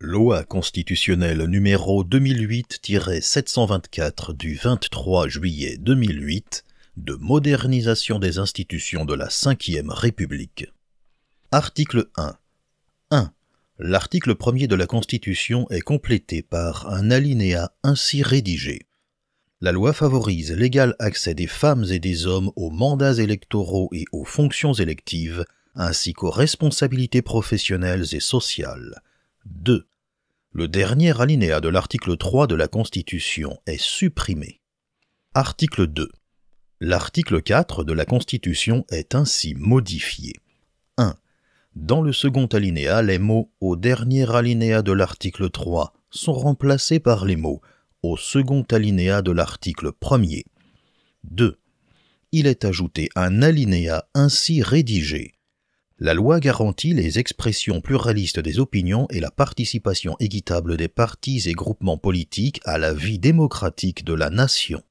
Loi constitutionnelle numéro 2008-724 du 23 juillet 2008 de modernisation des institutions de la Ve République. Article 1. 1. L'article 1er de la Constitution est complété par un alinéa ainsi rédigé. La loi favorise l'égal accès des femmes et des hommes aux mandats électoraux et aux fonctions électives, ainsi qu'aux responsabilités professionnelles et sociales 2. Le dernier alinéa de l'article 3 de la Constitution est supprimé. Article 2. L'article 4 de la Constitution est ainsi modifié. 1. Dans le second alinéa, les mots au dernier alinéa de l'article 3 sont remplacés par les mots au second alinéa de l'article 1er. 2. Il est ajouté un alinéa ainsi rédigé. La loi garantit les expressions pluralistes des opinions et la participation équitable des partis et groupements politiques à la vie démocratique de la nation.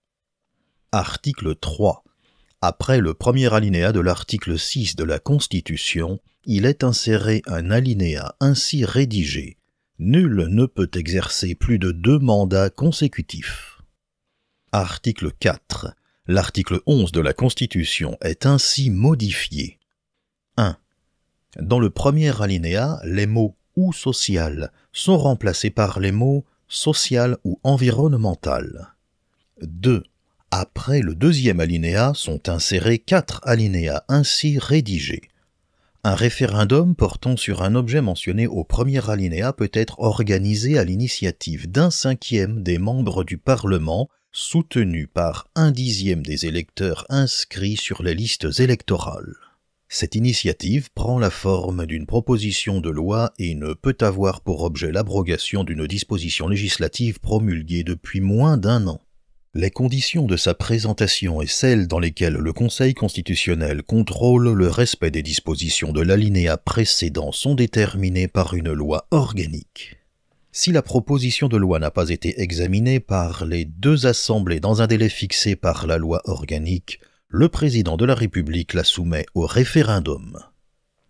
Article 3. Après le premier alinéa de l'article 6 de la Constitution, il est inséré un alinéa ainsi rédigé. Nul ne peut exercer plus de deux mandats consécutifs. Article 4. L'article 11 de la Constitution est ainsi modifié. Dans le premier alinéa, les mots ou social sont remplacés par les mots social ou environnemental. 2. Après le deuxième alinéa sont insérés quatre alinéas ainsi rédigés. Un référendum portant sur un objet mentionné au premier alinéa peut être organisé à l'initiative d'un cinquième des membres du Parlement, soutenu par un dixième des électeurs inscrits sur les listes électorales. Cette initiative prend la forme d'une proposition de loi et ne peut avoir pour objet l'abrogation d'une disposition législative promulguée depuis moins d'un an. Les conditions de sa présentation et celles dans lesquelles le Conseil constitutionnel contrôle le respect des dispositions de l'alinéa précédent sont déterminées par une loi organique. Si la proposition de loi n'a pas été examinée par les deux assemblées dans un délai fixé par la loi organique, le président de la République la soumet au référendum.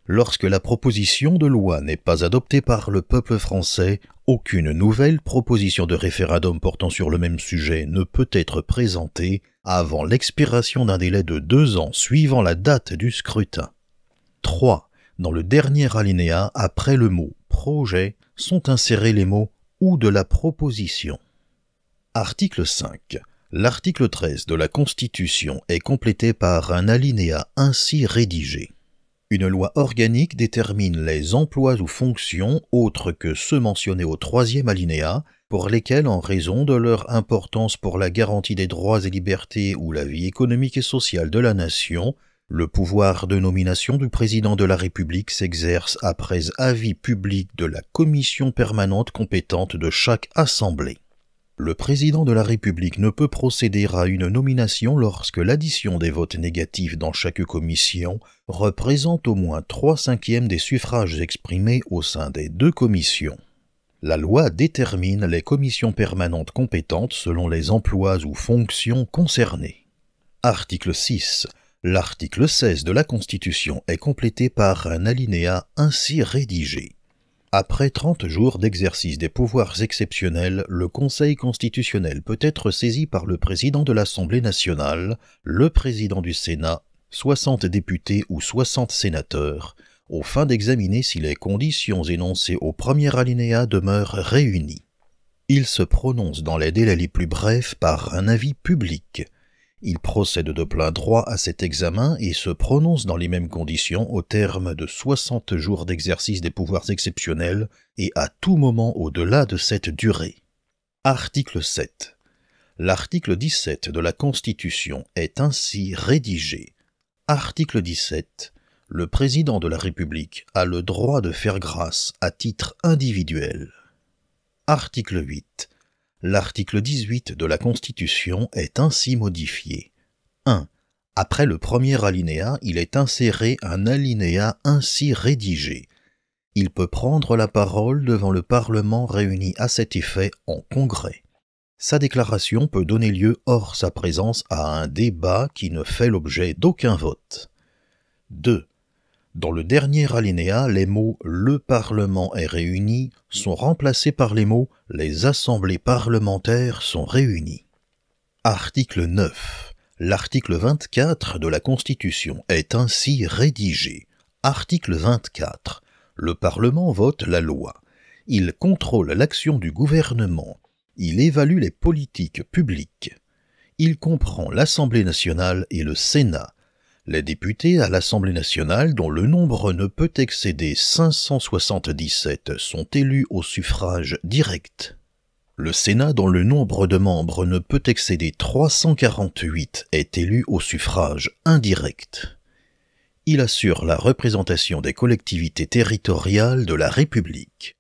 Lorsque la proposition de loi n'est pas adoptée par le peuple français, aucune nouvelle proposition de référendum portant sur le même sujet ne peut être présentée avant l'expiration d'un délai de deux ans suivant la date du scrutin. 3. Dans le dernier alinéa, après le mot projet, sont insérés les mots ou de la proposition. Article 5. L'article 13 de la Constitution est complété par un alinéa ainsi rédigé. Une loi organique détermine les emplois ou fonctions autres que ceux mentionnés au troisième alinéa, pour lesquels, en raison de leur importance pour la garantie des droits et libertés ou la vie économique et sociale de la nation, le pouvoir de nomination du président de la République s'exerce après avis public de la commission permanente compétente de chaque assemblée. Le président de la République ne peut procéder à une nomination lorsque l'addition des votes négatifs dans chaque commission représente au moins trois cinquièmes des suffrages exprimés au sein des deux commissions. La loi détermine les commissions permanentes compétentes selon les emplois ou fonctions concernés. Article 6. L'article 16 de la Constitution est complété par un alinéa ainsi rédigé. Après 30 jours d'exercice des pouvoirs exceptionnels, le Conseil constitutionnel peut être saisi par le président de l'Assemblée nationale, le président du Sénat, 60 députés ou 60 sénateurs, au fin d'examiner si les conditions énoncées au premier alinéa demeurent réunies. Il se prononce dans les délais les plus brefs par un avis public, il procède de plein droit à cet examen et se prononce dans les mêmes conditions au terme de 60 jours d'exercice des pouvoirs exceptionnels et à tout moment au-delà de cette durée. Article 7. L'article 17 de la Constitution est ainsi rédigé. Article 17. Le président de la République a le droit de faire grâce à titre individuel. Article 8. L'article 18 de la Constitution est ainsi modifié. 1. Après le premier alinéa, il est inséré un alinéa ainsi rédigé. Il peut prendre la parole devant le Parlement réuni à cet effet en Congrès. Sa déclaration peut donner lieu hors sa présence à un débat qui ne fait l'objet d'aucun vote. 2. Dans le dernier alinéa, les mots Le Parlement est réuni sont remplacés par les mots Les assemblées parlementaires sont réunies. Article 9. L'article 24 de la Constitution est ainsi rédigé. Article 24. Le Parlement vote la loi. Il contrôle l'action du gouvernement. Il évalue les politiques publiques. Il comprend l'Assemblée nationale et le Sénat les députés à l'Assemblée nationale, dont le nombre ne peut excéder 577, sont élus au suffrage direct. Le Sénat, dont le nombre de membres ne peut excéder 348, est élu au suffrage indirect. Il assure la représentation des collectivités territoriales de la République.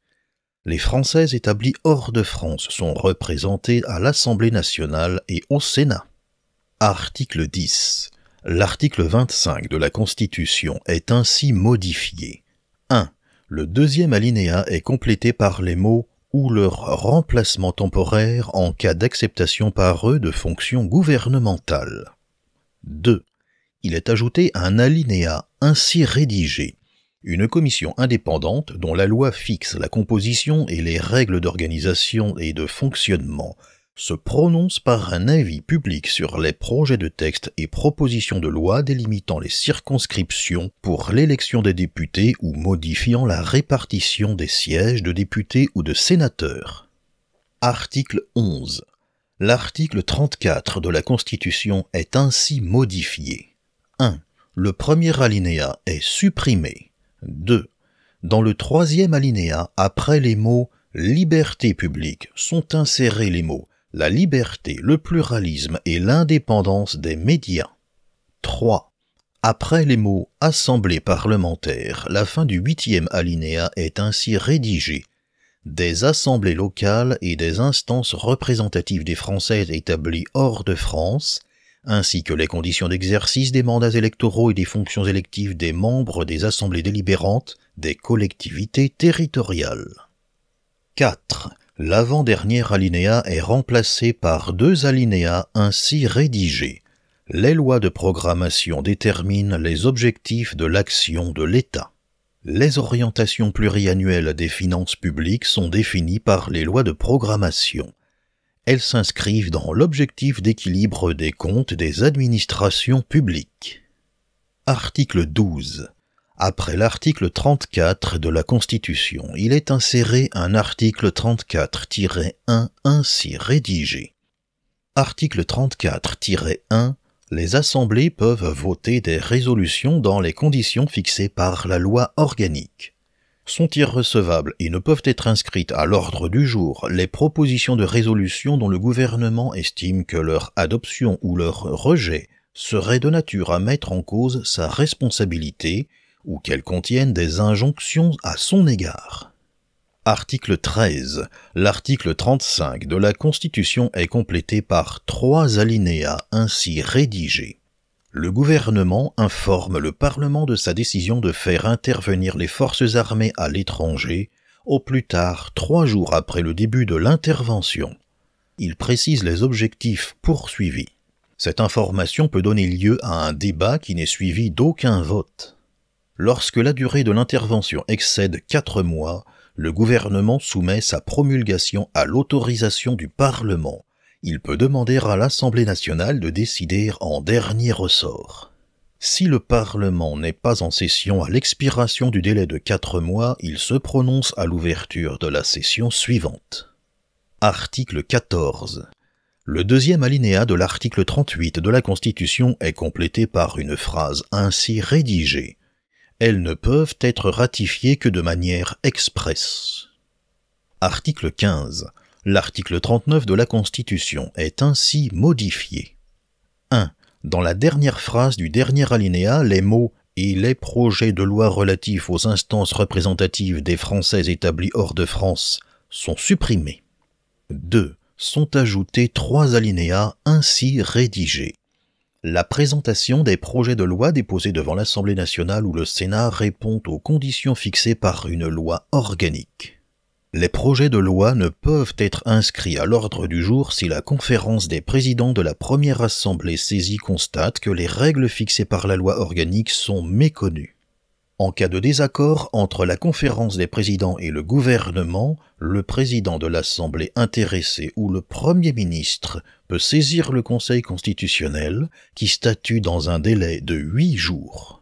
Les Français établis hors de France sont représentés à l'Assemblée nationale et au Sénat. Article 10. L'article 25 de la Constitution est ainsi modifié. 1. Le deuxième alinéa est complété par les mots ou leur remplacement temporaire en cas d'acceptation par eux de fonctions gouvernementales. 2. Il est ajouté un alinéa ainsi rédigé. Une commission indépendante dont la loi fixe la composition et les règles d'organisation et de fonctionnement se prononce par un avis public sur les projets de texte et propositions de loi délimitant les circonscriptions pour l'élection des députés ou modifiant la répartition des sièges de députés ou de sénateurs. Article 11. L'article 34 de la Constitution est ainsi modifié. 1. Le premier alinéa est supprimé. 2. Dans le troisième alinéa, après les mots Liberté publique sont insérés les mots la liberté, le pluralisme et l'indépendance des médias. 3. Après les mots "assemblées parlementaires", la fin du huitième alinéa est ainsi rédigée. Des assemblées locales et des instances représentatives des Français établies hors de France, ainsi que les conditions d'exercice des mandats électoraux et des fonctions électives des membres des assemblées délibérantes des collectivités territoriales. 4 l'avant-dernier alinéa est remplacé par deux alinéas ainsi rédigés. Les lois de programmation déterminent les objectifs de l'action de l'État. Les orientations pluriannuelles des finances publiques sont définies par les lois de programmation. Elles s'inscrivent dans l'objectif d'équilibre des comptes des administrations publiques. Article 12. Après l'article 34 de la Constitution, il est inséré un article 34-1 ainsi rédigé. Article 34-1 Les assemblées peuvent voter des résolutions dans les conditions fixées par la loi organique. Sont irrecevables et ne peuvent être inscrites à l'ordre du jour les propositions de résolution dont le gouvernement estime que leur adoption ou leur rejet serait de nature à mettre en cause sa responsabilité ou qu'elles contiennent des injonctions à son égard. Article 13. L'article 35 de la Constitution est complété par trois alinéas ainsi rédigés. Le gouvernement informe le Parlement de sa décision de faire intervenir les forces armées à l'étranger au plus tard trois jours après le début de l'intervention. Il précise les objectifs poursuivis. Cette information peut donner lieu à un débat qui n'est suivi d'aucun vote. Lorsque la durée de l'intervention excède quatre mois, le gouvernement soumet sa promulgation à l'autorisation du Parlement. Il peut demander à l'Assemblée nationale de décider en dernier ressort. Si le Parlement n'est pas en session à l'expiration du délai de quatre mois, il se prononce à l'ouverture de la session suivante. Article 14. Le deuxième alinéa de l'article 38 de la Constitution est complété par une phrase ainsi rédigée elles ne peuvent être ratifiées que de manière expresse. Article 15. L'article 39 de la Constitution est ainsi modifié. 1. Dans la dernière phrase du dernier alinéa, les mots et les projets de loi relatifs aux instances représentatives des Français établis hors de France sont supprimés. 2. Sont ajoutés trois alinéas ainsi rédigés. La présentation des projets de loi déposés devant l'Assemblée nationale ou le Sénat répond aux conditions fixées par une loi organique. Les projets de loi ne peuvent être inscrits à l'ordre du jour si la conférence des présidents de la première assemblée saisie constate que les règles fixées par la loi organique sont méconnues. En cas de désaccord entre la conférence des présidents et le gouvernement, le président de l'Assemblée intéressée ou le Premier ministre peut saisir le Conseil constitutionnel qui statue dans un délai de huit jours.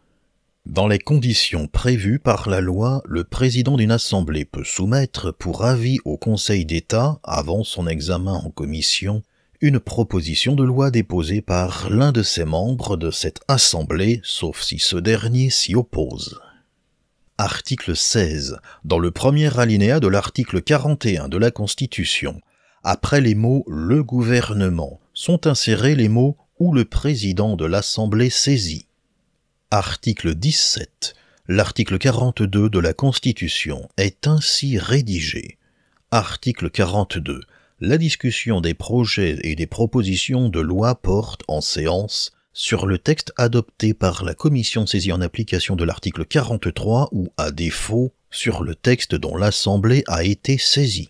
Dans les conditions prévues par la loi, le président d'une assemblée peut soumettre pour avis au Conseil d'État, avant son examen en commission, une proposition de loi déposée par l'un de ses membres de cette Assemblée, sauf si ce dernier s'y oppose. Article 16. Dans le premier alinéa de l'article 41 de la Constitution, après les mots le gouvernement sont insérés les mots ou le président de l'Assemblée saisit ». Article 17. L'article 42 de la Constitution est ainsi rédigé. Article 42 la discussion des projets et des propositions de loi porte en séance sur le texte adopté par la commission saisie en application de l'article 43 ou à défaut sur le texte dont l'Assemblée a été saisie.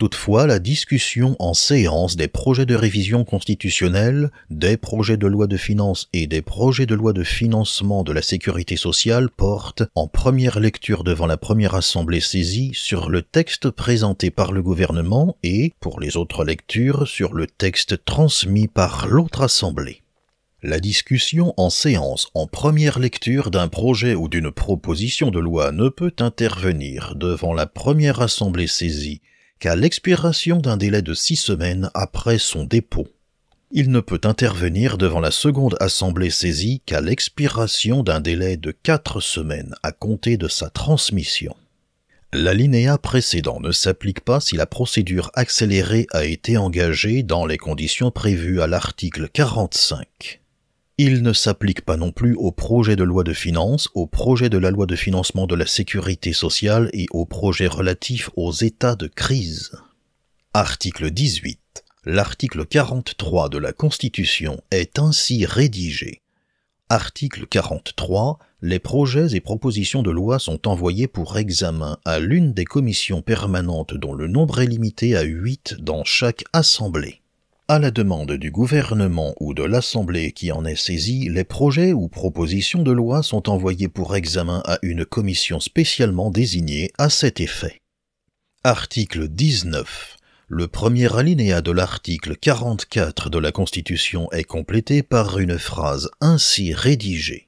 Toutefois, la discussion en séance des projets de révision constitutionnelle, des projets de loi de finances et des projets de loi de financement de la sécurité sociale porte, en première lecture devant la première assemblée saisie, sur le texte présenté par le gouvernement et, pour les autres lectures, sur le texte transmis par l'autre assemblée. La discussion en séance en première lecture d'un projet ou d'une proposition de loi ne peut intervenir devant la première assemblée saisie qu'à l'expiration d'un délai de six semaines après son dépôt. Il ne peut intervenir devant la seconde assemblée saisie qu'à l'expiration d'un délai de quatre semaines à compter de sa transmission. L'alinéa précédent ne s'applique pas si la procédure accélérée a été engagée dans les conditions prévues à l'article 45. Il ne s'applique pas non plus au projet de loi de finances, au projet de la loi de financement de la sécurité sociale et au projet relatif aux états de crise. Article 18. L'article 43 de la Constitution est ainsi rédigé. Article 43. Les projets et propositions de loi sont envoyés pour examen à l'une des commissions permanentes dont le nombre est limité à 8 dans chaque assemblée à la demande du gouvernement ou de l'Assemblée qui en est saisie, les projets ou propositions de loi sont envoyés pour examen à une commission spécialement désignée à cet effet. Article 19. Le premier alinéa de l'article 44 de la Constitution est complété par une phrase ainsi rédigée.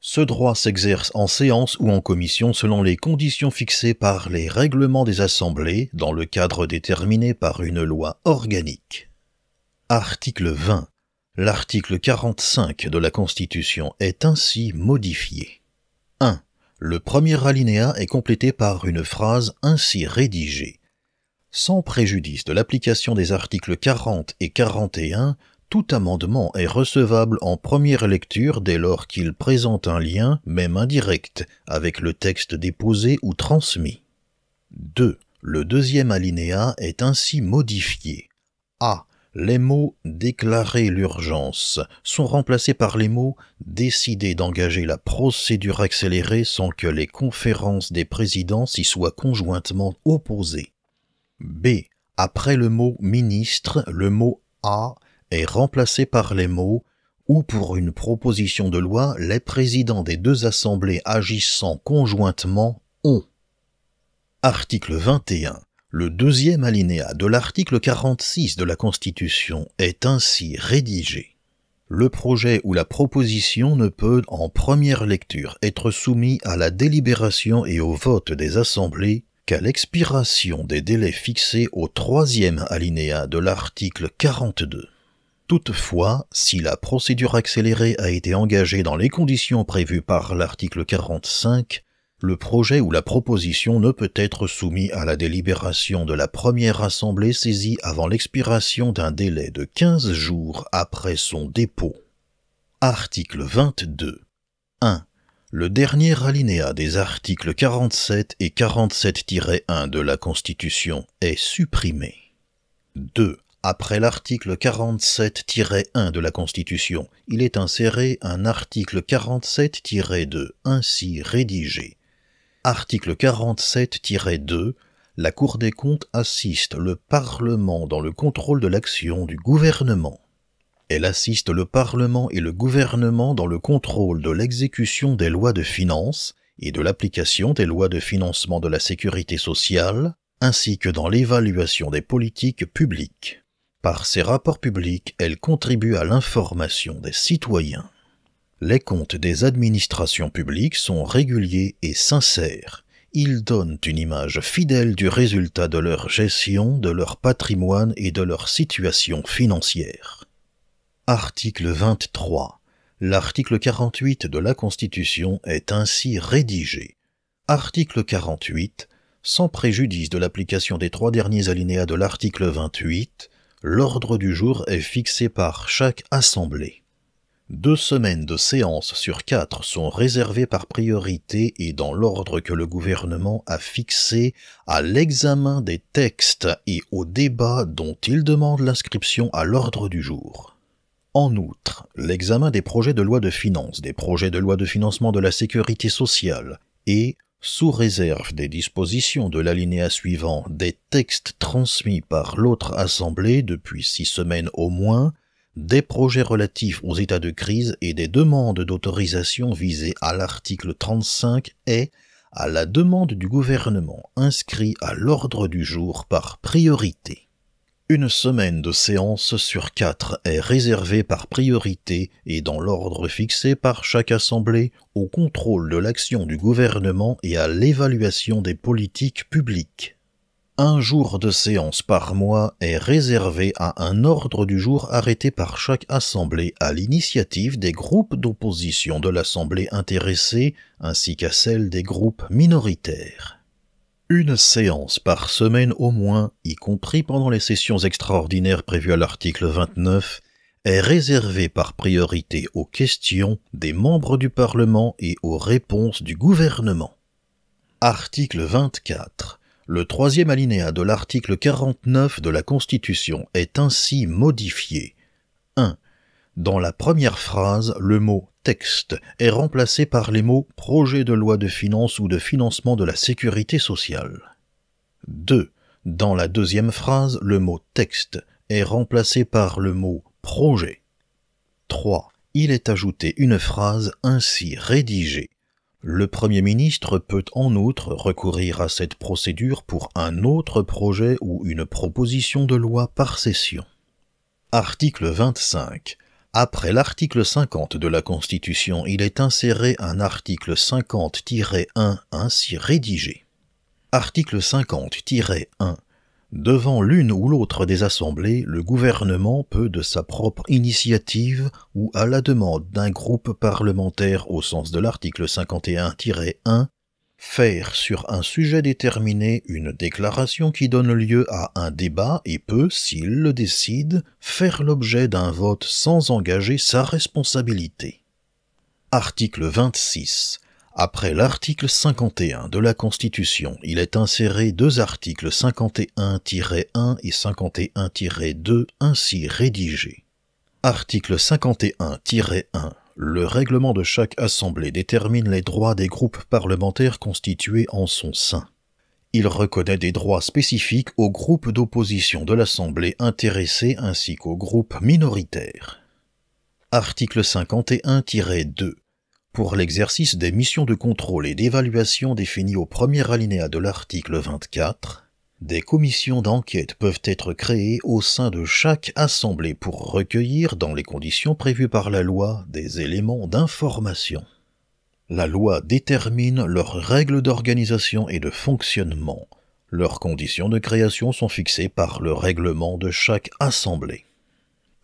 Ce droit s'exerce en séance ou en commission selon les conditions fixées par les règlements des assemblées dans le cadre déterminé par une loi organique. Article 20. L'article 45 de la Constitution est ainsi modifié. 1. Le premier alinéa est complété par une phrase ainsi rédigée. Sans préjudice de l'application des articles 40 et 41, tout amendement est recevable en première lecture dès lors qu'il présente un lien, même indirect, avec le texte déposé ou transmis. 2. Le deuxième alinéa est ainsi modifié. A les mots déclarer l'urgence sont remplacés par les mots décider d'engager la procédure accélérée sans que les conférences des présidents s'y soient conjointement opposées. B. Après le mot ministre, le mot A est remplacé par les mots ou pour une proposition de loi, les présidents des deux assemblées agissant conjointement ont. Article 21. Le deuxième alinéa de l'article 46 de la Constitution est ainsi rédigé. Le projet ou la proposition ne peut, en première lecture, être soumis à la délibération et au vote des assemblées qu'à l'expiration des délais fixés au troisième alinéa de l'article 42. Toutefois, si la procédure accélérée a été engagée dans les conditions prévues par l'article 45, le projet ou la proposition ne peut être soumis à la délibération de la première assemblée saisie avant l'expiration d'un délai de 15 jours après son dépôt. Article 22. 1. Le dernier alinéa des articles 47 et 47-1 de la Constitution est supprimé. 2. Après l'article 47-1 de la Constitution, il est inséré un article 47-2 ainsi rédigé Article 47-2 la Cour des comptes assiste le Parlement dans le contrôle de l'action du gouvernement. Elle assiste le Parlement et le gouvernement dans le contrôle de l'exécution des lois de finances et de l'application des lois de financement de la sécurité sociale, ainsi que dans l'évaluation des politiques publiques. Par ses rapports publics, elle contribue à l'information des citoyens. Les comptes des administrations publiques sont réguliers et sincères. Ils donnent une image fidèle du résultat de leur gestion, de leur patrimoine et de leur situation financière. Article 23. L'article 48 de la Constitution est ainsi rédigé. Article 48. Sans préjudice de l'application des trois derniers alinéas de l'article 28, l'ordre du jour est fixé par chaque assemblée. Deux semaines de séance sur quatre sont réservées par priorité et dans l'ordre que le gouvernement a fixé à l'examen des textes et au débat dont il demande l'inscription à l'ordre du jour. En outre, l'examen des projets de loi de finances, des projets de loi de financement de la sécurité sociale et, sous réserve des dispositions de l'alinéa suivant des textes transmis par l'autre assemblée depuis six semaines au moins, des projets relatifs aux états de crise et des demandes d'autorisation visées à l'article 35 est « à la demande du gouvernement inscrit à l'ordre du jour par priorité. Une semaine de séance sur quatre est réservée par priorité et dans l'ordre fixé par chaque assemblée au contrôle de l'action du gouvernement et à l'évaluation des politiques publiques un jour de séance par mois est réservé à un ordre du jour arrêté par chaque assemblée à l'initiative des groupes d'opposition de l'assemblée intéressée ainsi qu'à celle des groupes minoritaires. Une séance par semaine au moins, y compris pendant les sessions extraordinaires prévues à l'article 29, est réservée par priorité aux questions des membres du Parlement et aux réponses du gouvernement. Article 24. Le troisième alinéa de l'article 49 de la Constitution est ainsi modifié. 1. Dans la première phrase, le mot texte est remplacé par les mots projet de loi de finances ou de financement de la sécurité sociale. 2. Dans la deuxième phrase, le mot texte est remplacé par le mot projet. 3. Il est ajouté une phrase ainsi rédigée le Premier ministre peut en outre recourir à cette procédure pour un autre projet ou une proposition de loi par session. Article 25. Après l'article 50 de la Constitution, il est inséré un article 50-1 ainsi rédigé. Article 50-1 Devant l'une ou l'autre des assemblées, le gouvernement peut, de sa propre initiative ou à la demande d'un groupe parlementaire au sens de l'article 51-1, faire sur un sujet déterminé une déclaration qui donne lieu à un débat et peut, s'il le décide, faire l'objet d'un vote sans engager sa responsabilité. Article 26. Après l'article 51 de la Constitution, il est inséré deux articles 51-1 et 51-2 ainsi rédigés. Article 51-1 le règlement de chaque assemblée détermine les droits des groupes parlementaires constitués en son sein. Il reconnaît des droits spécifiques aux groupes d'opposition de l'Assemblée intéressés ainsi qu'aux groupes minoritaires. Article 51-2 pour l'exercice des missions de contrôle et d'évaluation définies au premier alinéa de l'article 24, des commissions d'enquête peuvent être créées au sein de chaque assemblée pour recueillir, dans les conditions prévues par la loi, des éléments d'information. La loi détermine leurs règles d'organisation et de fonctionnement. Leurs conditions de création sont fixées par le règlement de chaque assemblée.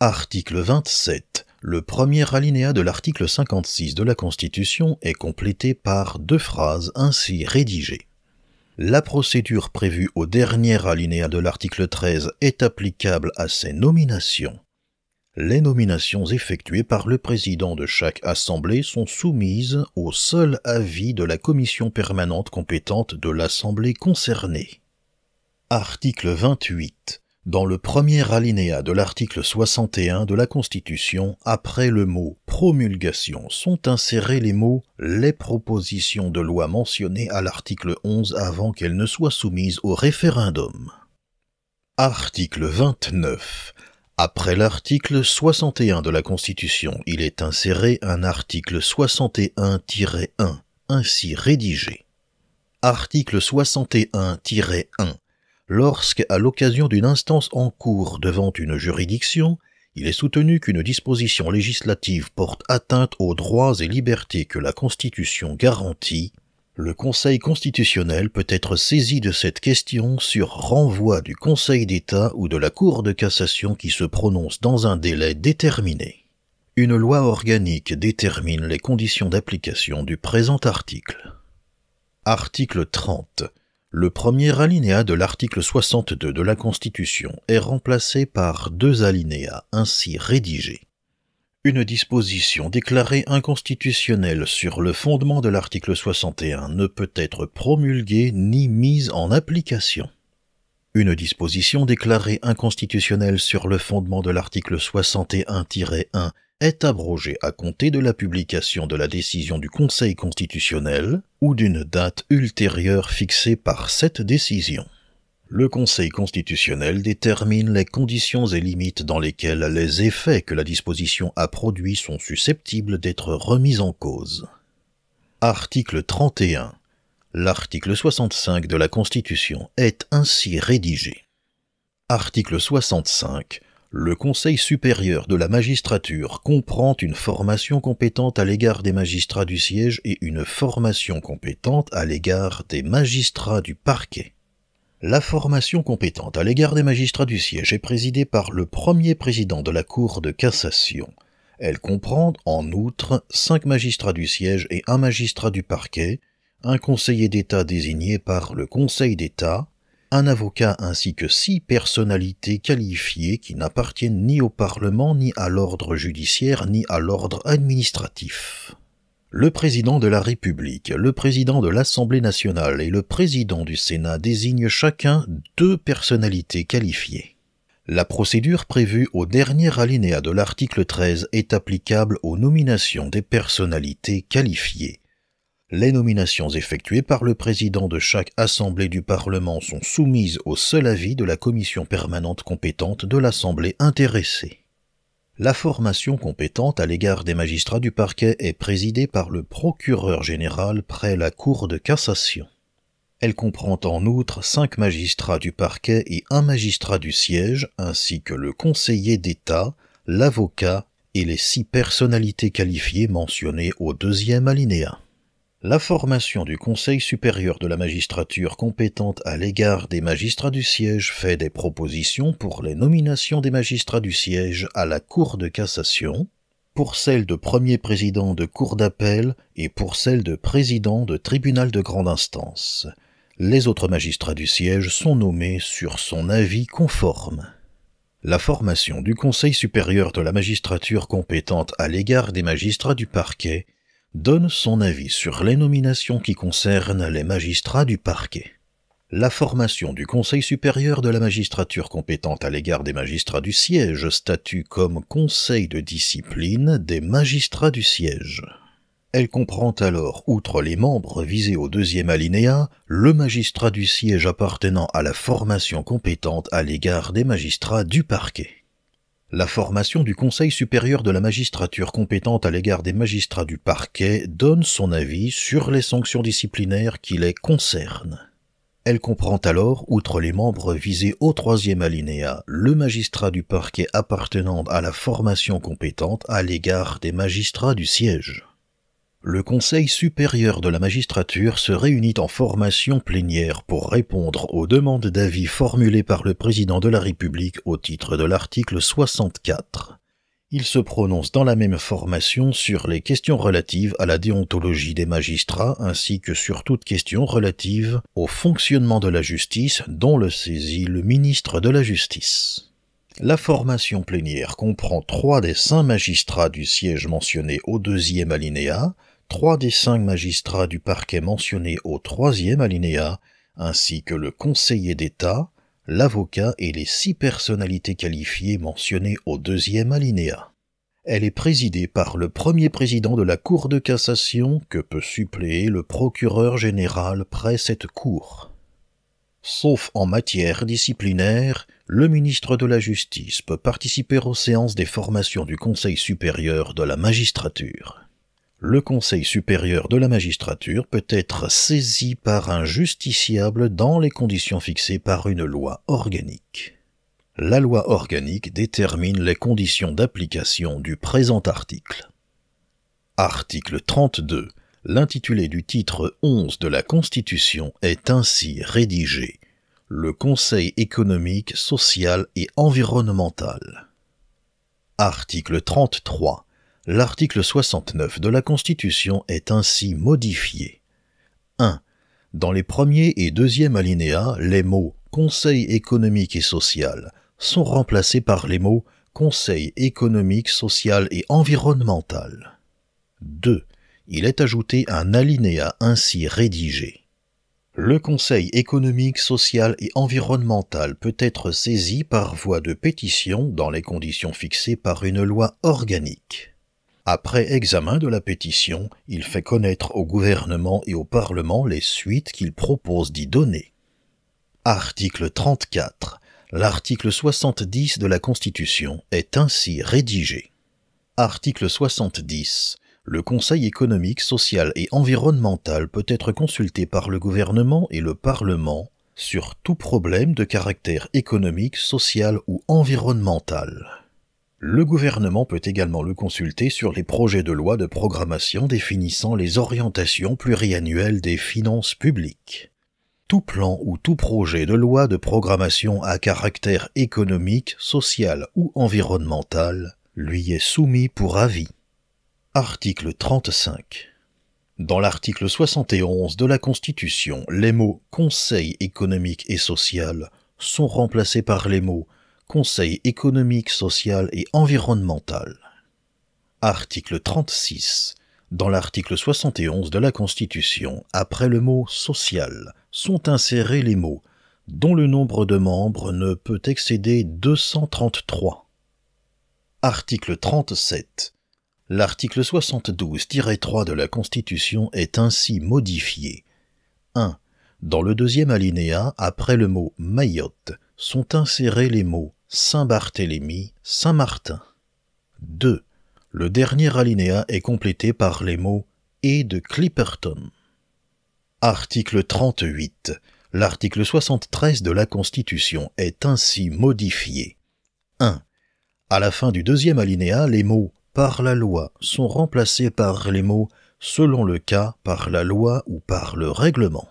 Article 27. Le premier alinéa de l'article 56 de la Constitution est complété par deux phrases ainsi rédigées. La procédure prévue au dernier alinéa de l'article 13 est applicable à ces nominations. Les nominations effectuées par le président de chaque assemblée sont soumises au seul avis de la commission permanente compétente de l'assemblée concernée. Article 28. Dans le premier alinéa de l'article 61 de la Constitution, après le mot promulgation sont insérés les mots les propositions de loi mentionnées à l'article 11 avant qu'elles ne soient soumises au référendum. Article 29. Après l'article 61 de la Constitution, il est inséré un article 61-1 ainsi rédigé. Article 61-1 Lorsqu'à l'occasion d'une instance en cours devant une juridiction, il est soutenu qu'une disposition législative porte atteinte aux droits et libertés que la Constitution garantit, le Conseil constitutionnel peut être saisi de cette question sur renvoi du Conseil d'État ou de la Cour de cassation qui se prononce dans un délai déterminé. Une loi organique détermine les conditions d'application du présent article. Article 30. Le premier alinéa de l'article 62 de la Constitution est remplacé par deux alinéas ainsi rédigés. Une disposition déclarée inconstitutionnelle sur le fondement de l'article 61 ne peut être promulguée ni mise en application. Une disposition déclarée inconstitutionnelle sur le fondement de l'article 61-1 est abrogé à compter de la publication de la décision du Conseil constitutionnel ou d'une date ultérieure fixée par cette décision. Le Conseil constitutionnel détermine les conditions et limites dans lesquelles les effets que la disposition a produits sont susceptibles d'être remis en cause. Article 31. L'article 65 de la Constitution est ainsi rédigé. Article 65 le Conseil supérieur de la magistrature comprend une formation compétente à l'égard des magistrats du siège et une formation compétente à l'égard des magistrats du parquet. La formation compétente à l'égard des magistrats du siège est présidée par le premier président de la Cour de cassation. Elle comprend en outre cinq magistrats du siège et un magistrat du parquet, un conseiller d'État désigné par le Conseil d'État, un avocat ainsi que six personnalités qualifiées qui n'appartiennent ni au Parlement, ni à l'ordre judiciaire, ni à l'ordre administratif. Le président de la République, le président de l'Assemblée nationale et le président du Sénat désignent chacun deux personnalités qualifiées. La procédure prévue au dernier alinéa de l'article 13 est applicable aux nominations des personnalités qualifiées. Les nominations effectuées par le président de chaque assemblée du Parlement sont soumises au seul avis de la commission permanente compétente de l'assemblée intéressée. La formation compétente à l'égard des magistrats du parquet est présidée par le procureur général près la Cour de cassation. Elle comprend en outre cinq magistrats du parquet et un magistrat du siège, ainsi que le conseiller d'État, l'avocat et les six personnalités qualifiées mentionnées au deuxième alinéa. La formation du Conseil supérieur de la magistrature compétente à l'égard des magistrats du siège fait des propositions pour les nominations des magistrats du siège à la Cour de cassation, pour celle de premier président de Cour d'appel et pour celle de président de tribunal de grande instance. Les autres magistrats du siège sont nommés sur son avis conforme. La formation du Conseil supérieur de la magistrature compétente à l'égard des magistrats du parquet donne son avis sur les nominations qui concernent les magistrats du parquet. La formation du Conseil supérieur de la magistrature compétente à l'égard des magistrats du siège statue comme Conseil de discipline des magistrats du siège. Elle comprend alors, outre les membres visés au deuxième alinéa, le magistrat du siège appartenant à la formation compétente à l'égard des magistrats du parquet. La formation du Conseil supérieur de la magistrature compétente à l'égard des magistrats du parquet donne son avis sur les sanctions disciplinaires qui les concernent. Elle comprend alors, outre les membres visés au troisième alinéa, le magistrat du parquet appartenant à la formation compétente à l'égard des magistrats du siège le Conseil supérieur de la magistrature se réunit en formation plénière pour répondre aux demandes d'avis formulées par le président de la République au titre de l'article 64. Il se prononce dans la même formation sur les questions relatives à la déontologie des magistrats ainsi que sur toute question relative au fonctionnement de la justice dont le saisit le ministre de la Justice. La formation plénière comprend trois des cinq magistrats du siège mentionné au deuxième alinéa, trois des cinq magistrats du parquet mentionnés au troisième alinéa, ainsi que le conseiller d'État, l'avocat et les six personnalités qualifiées mentionnées au deuxième alinéa. Elle est présidée par le premier président de la Cour de cassation que peut suppléer le procureur général près cette Cour. Sauf en matière disciplinaire, le ministre de la Justice peut participer aux séances des formations du Conseil supérieur de la magistrature le Conseil supérieur de la magistrature peut être saisi par un justiciable dans les conditions fixées par une loi organique. La loi organique détermine les conditions d'application du présent article. Article 32. L'intitulé du titre 11 de la Constitution est ainsi rédigé. Le Conseil économique, social et environnemental. Article 33. L'article 69 de la Constitution est ainsi modifié. 1. Dans les premiers et deuxièmes alinéas, les mots Conseil économique et social sont remplacés par les mots Conseil économique, social et environnemental. 2. Il est ajouté un alinéa ainsi rédigé. Le Conseil économique, social et environnemental peut être saisi par voie de pétition dans les conditions fixées par une loi organique. Après examen de la pétition, il fait connaître au gouvernement et au Parlement les suites qu'il propose d'y donner. Article 34. L'article 70 de la Constitution est ainsi rédigé. Article 70. Le Conseil économique, social et environnemental peut être consulté par le gouvernement et le Parlement sur tout problème de caractère économique, social ou environnemental. Le gouvernement peut également le consulter sur les projets de loi de programmation définissant les orientations pluriannuelles des finances publiques. Tout plan ou tout projet de loi de programmation à caractère économique, social ou environnemental lui est soumis pour avis. Article 35. Dans l'article 71 de la Constitution, les mots Conseil économique et social sont remplacés par les mots Conseil économique, social et environnemental. Article 36. Dans l'article 71 de la Constitution, après le mot social, sont insérés les mots dont le nombre de membres ne peut excéder 233. Article 37. L'article 72-3 de la Constitution est ainsi modifié. 1. Dans le deuxième alinéa, après le mot Mayotte, sont insérés les mots Saint-Barthélemy, Saint-Martin. 2. Le dernier alinéa est complété par les mots et de Clipperton. Article 38. L'article 73 de la Constitution est ainsi modifié. 1. À la fin du deuxième alinéa, les mots par la loi sont remplacés par les mots selon le cas par la loi ou par le règlement.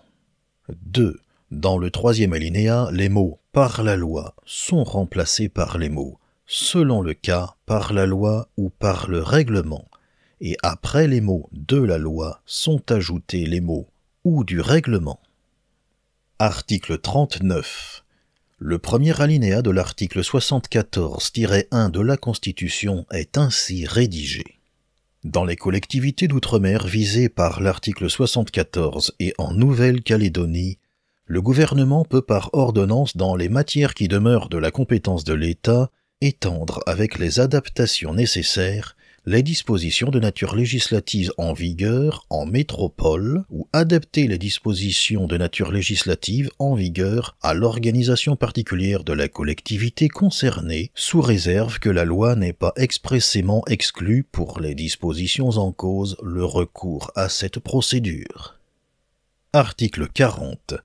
2. Dans le troisième alinéa, les mots par la loi sont remplacés par les mots selon le cas par la loi ou par le règlement, et après les mots de la loi sont ajoutés les mots ou du règlement. Article 39. Le premier alinéa de l'article 74-1 de la Constitution est ainsi rédigé. Dans les collectivités d'outre-mer visées par l'article 74 et en Nouvelle-Calédonie, le gouvernement peut par ordonnance dans les matières qui demeurent de la compétence de l'État étendre avec les adaptations nécessaires les dispositions de nature législative en vigueur en métropole ou adapter les dispositions de nature législative en vigueur à l'organisation particulière de la collectivité concernée, sous réserve que la loi n'ait pas expressément exclu pour les dispositions en cause le recours à cette procédure. Article 40.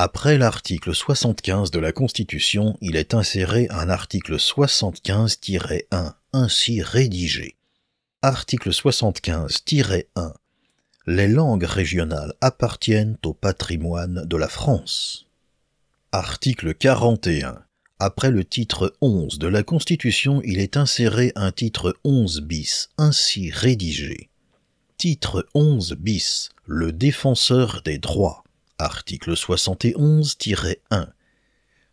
Après l'article 75 de la Constitution, il est inséré un article 75-1, ainsi rédigé. Article 75-1. Les langues régionales appartiennent au patrimoine de la France. Article 41. Après le titre 11 de la Constitution, il est inséré un titre 11 bis, ainsi rédigé. Titre 11 bis. Le défenseur des droits. Article 71-1.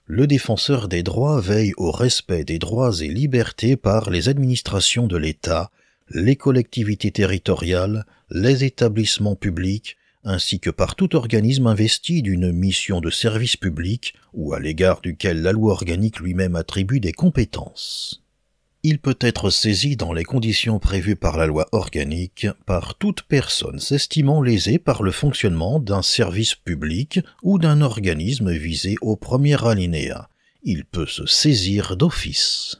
Le défenseur des droits veille au respect des droits et libertés par les administrations de l'État, les collectivités territoriales, les établissements publics, ainsi que par tout organisme investi d'une mission de service public ou à l'égard duquel la loi organique lui-même attribue des compétences il peut être saisi dans les conditions prévues par la loi organique par toute personne s'estimant lésée par le fonctionnement d'un service public ou d'un organisme visé au premier alinéa. Il peut se saisir d'office.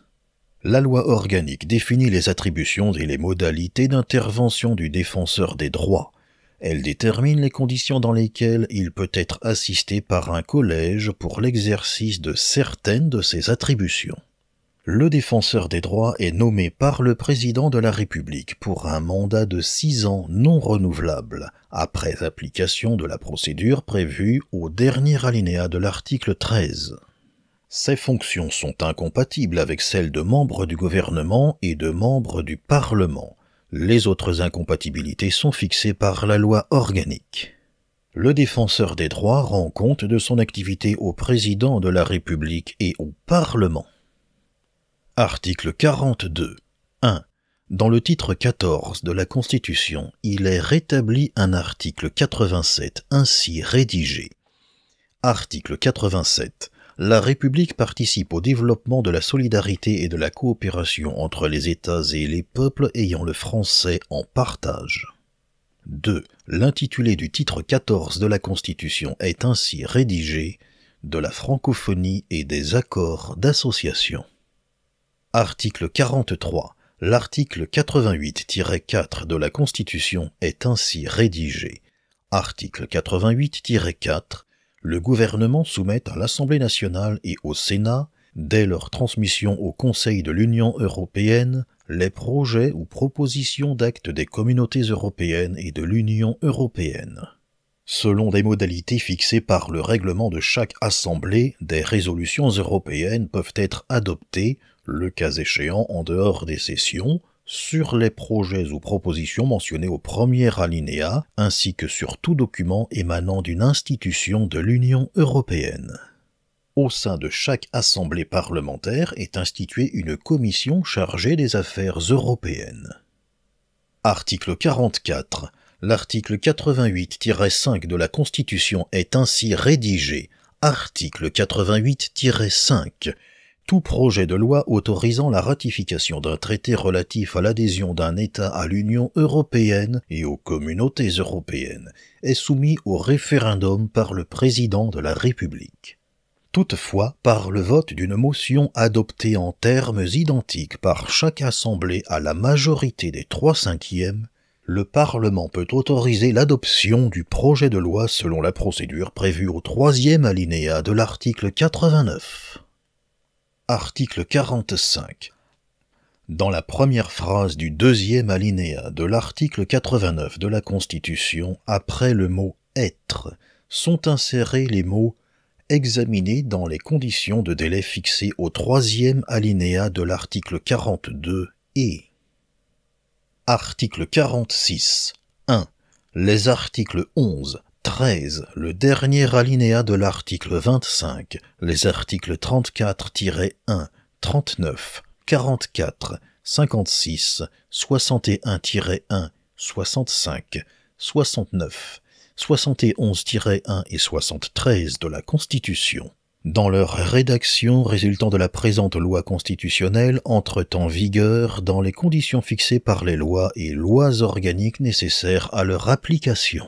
La loi organique définit les attributions et les modalités d'intervention du défenseur des droits. Elle détermine les conditions dans lesquelles il peut être assisté par un collège pour l'exercice de certaines de ses attributions le défenseur des droits est nommé par le président de la République pour un mandat de six ans non renouvelable, après application de la procédure prévue au dernier alinéa de l'article 13. Ces fonctions sont incompatibles avec celles de membres du gouvernement et de membres du Parlement. Les autres incompatibilités sont fixées par la loi organique le défenseur des droits rend compte de son activité au président de la République et au Parlement. Article 42. 1. Dans le titre 14 de la Constitution, il est rétabli un article 87 ainsi rédigé. Article 87. La République participe au développement de la solidarité et de la coopération entre les États et les peuples ayant le français en partage. 2. L'intitulé du titre 14 de la Constitution est ainsi rédigé De la francophonie et des accords d'association. Article 43. L'article 88-4 de la Constitution est ainsi rédigé. Article 88-4. Le gouvernement soumet à l'Assemblée nationale et au Sénat, dès leur transmission au Conseil de l'Union européenne, les projets ou propositions d'actes des communautés européennes et de l'Union européenne selon des modalités fixées par le règlement de chaque assemblée, des résolutions européennes peuvent être adoptées le cas échéant en dehors des sessions, sur les projets ou propositions mentionnés au premier alinéa, ainsi que sur tout document émanant d'une institution de l'Union européenne. Au sein de chaque assemblée parlementaire est instituée une commission chargée des affaires européennes. Article 44. L'article 88-5 de la Constitution est ainsi rédigé. Article 88-5. Tout projet de loi autorisant la ratification d'un traité relatif à l'adhésion d'un État à l'Union européenne et aux communautés européennes est soumis au référendum par le président de la République. Toutefois, par le vote d'une motion adoptée en termes identiques par chaque assemblée à la majorité des trois cinquièmes, le Parlement peut autoriser l'adoption du projet de loi selon la procédure prévue au troisième alinéa de l'article 89. Article 45. Dans la première phrase du deuxième alinéa de l'article 89 de la Constitution, après le mot être, sont insérés les mots examiner dans les conditions de délai fixées au troisième alinéa de l'article 42 et. Article 46. 1. Les articles 11, 13. Le dernier alinéa de l'article 25, les articles 34-1, 39, 44, 56, 61-1, 65, 69, 71-1 et 73 de la Constitution. Dans leur rédaction résultant de la présente loi constitutionnelle, entre en vigueur dans les conditions fixées par les lois et lois organiques nécessaires à leur application.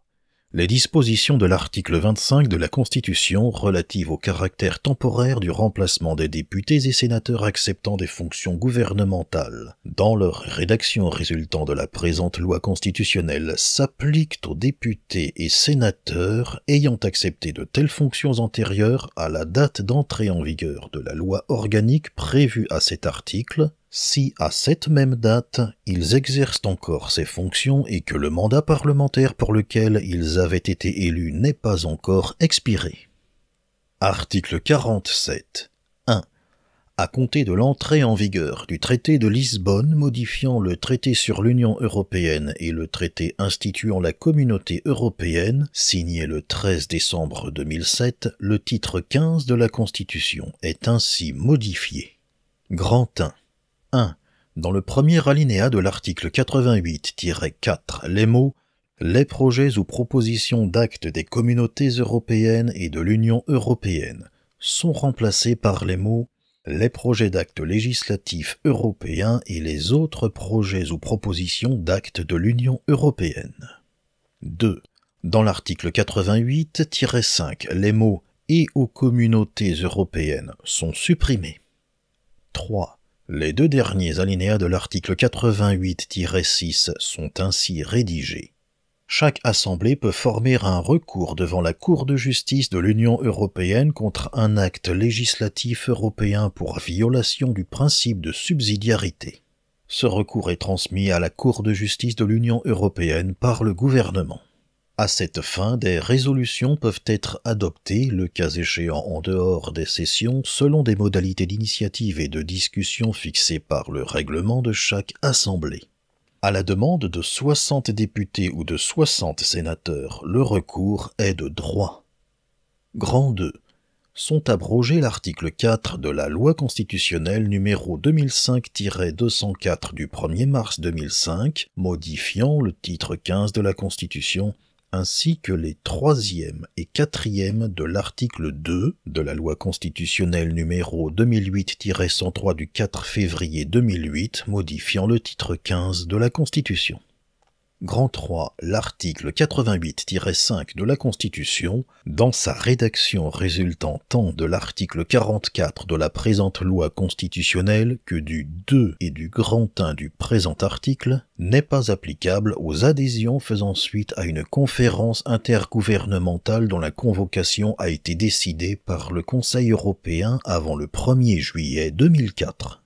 les dispositions de l'article 25 de la Constitution relatives au caractère temporaire du remplacement des députés et sénateurs acceptant des fonctions gouvernementales, dans leur rédaction résultant de la présente loi constitutionnelle, s'appliquent aux députés et sénateurs ayant accepté de telles fonctions antérieures à la date d'entrée en vigueur de la loi organique prévue à cet article, si à cette même date ils exercent encore ces fonctions et que le mandat parlementaire pour lequel ils avaient été élus n'est pas encore expiré. Article 47. 1. À compter de l'entrée en vigueur du traité de Lisbonne modifiant le traité sur l'Union européenne et le traité instituant la communauté européenne, signé le 13 décembre 2007, le titre 15 de la Constitution est ainsi modifié. Grand 1. 1. Dans le premier alinéa de l'article 88-4, les mots les projets ou propositions d'actes des communautés européennes et de l'Union européenne sont remplacés par les mots les projets d'actes législatifs européens et les autres projets ou propositions d'actes de l'Union européenne. 2. Dans l'article 88-5, les mots et aux communautés européennes sont supprimés. 3. Les deux derniers alinéas de l'article 88-6 sont ainsi rédigés. Chaque assemblée peut former un recours devant la Cour de justice de l'Union européenne contre un acte législatif européen pour violation du principe de subsidiarité. Ce recours est transmis à la Cour de justice de l'Union européenne par le gouvernement. À cette fin, des résolutions peuvent être adoptées, le cas échéant en dehors des sessions, selon des modalités d'initiative et de discussion fixées par le règlement de chaque assemblée. À la demande de 60 députés ou de 60 sénateurs, le recours est de droit. Grand 2 sont abrogés l'article 4 de la loi constitutionnelle numéro 2005-204 du 1er mars 2005, modifiant le titre 15 de la Constitution ainsi que les 3 et 4 de l'article 2 de la loi constitutionnelle numéro 2008-103 du 4 février 2008 modifiant le titre 15 de la Constitution. Grand 3, l'article 88-5 de la Constitution, dans sa rédaction résultant tant de l'article 44 de la présente loi constitutionnelle que du 2 et du grand 1 du présent article, n'est pas applicable aux adhésions faisant suite à une conférence intergouvernementale dont la convocation a été décidée par le Conseil européen avant le 1er juillet 2004.